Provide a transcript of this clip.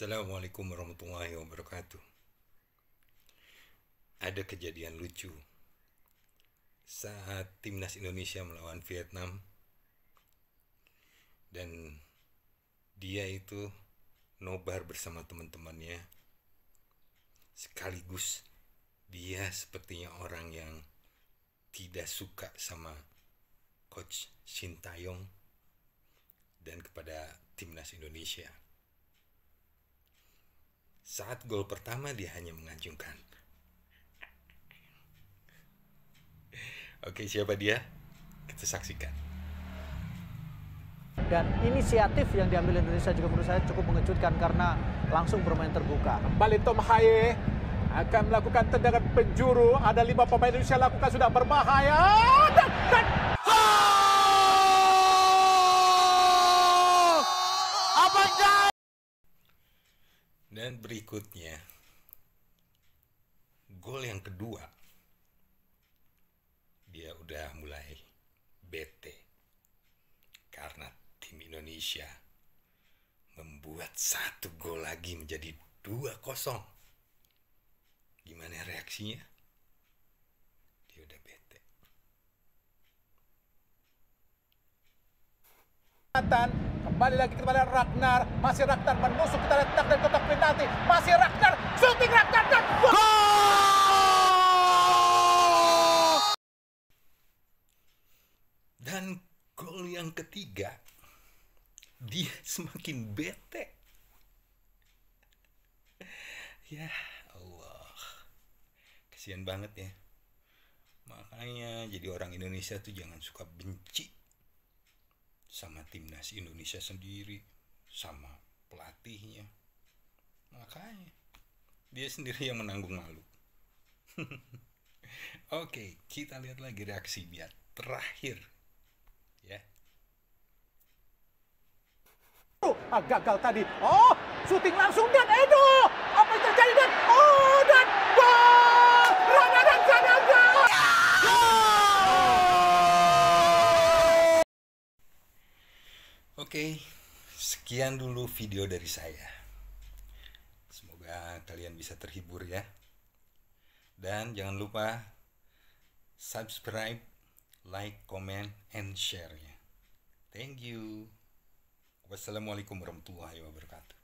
Assalamualaikum warahmatullahi wabarakatuh. Ada kejadian lucu saat timnas Indonesia melawan Vietnam dan dia itu nobar bersama teman-temannya sekaligus dia sepertinya orang yang tidak suka sama coach Tae Shin Yong dan kepada timnas Indonesia. Saat gol pertama dia hanya mengacungkan. Oke, siapa dia? Kita saksikan. Dan inisiatif yang diambil Indonesia juga menurut saya cukup mengejutkan karena langsung bermain terbuka. Kembali Tom Haye akan melakukan tendangan penjuru. Ada lima pemain Indonesia lakukan sudah berbahaya. Oh, dan, dan... Dan berikutnya, gol yang kedua, dia udah mulai bete karena tim Indonesia membuat satu gol lagi menjadi 2-0. Gimana reaksinya? Dia udah bete. Kembali lagi kepada Ragnar. Masih Ragnar menusuk kita letak dan kotak penalti. Masih Ragnar. Shooting Ragnar dan gol! Dan gol yang ketiga dia semakin bete. Ya Allah. Kasihan banget ya. Makanya jadi orang Indonesia tuh jangan suka benci sama timnas Indonesia sendiri sama pelatihnya makanya dia sendiri yang menanggung malu Oke, kita lihat lagi reaksi biar terakhir. Ya. Yeah. Oh, ah, gagal tadi. Oh, syuting langsung dan Edo. Oke, sekian dulu video dari saya. Semoga kalian bisa terhibur ya. Dan jangan lupa subscribe, like, comment, and share ya. Thank you. Wassalamualaikum warahmatullahi wabarakatuh.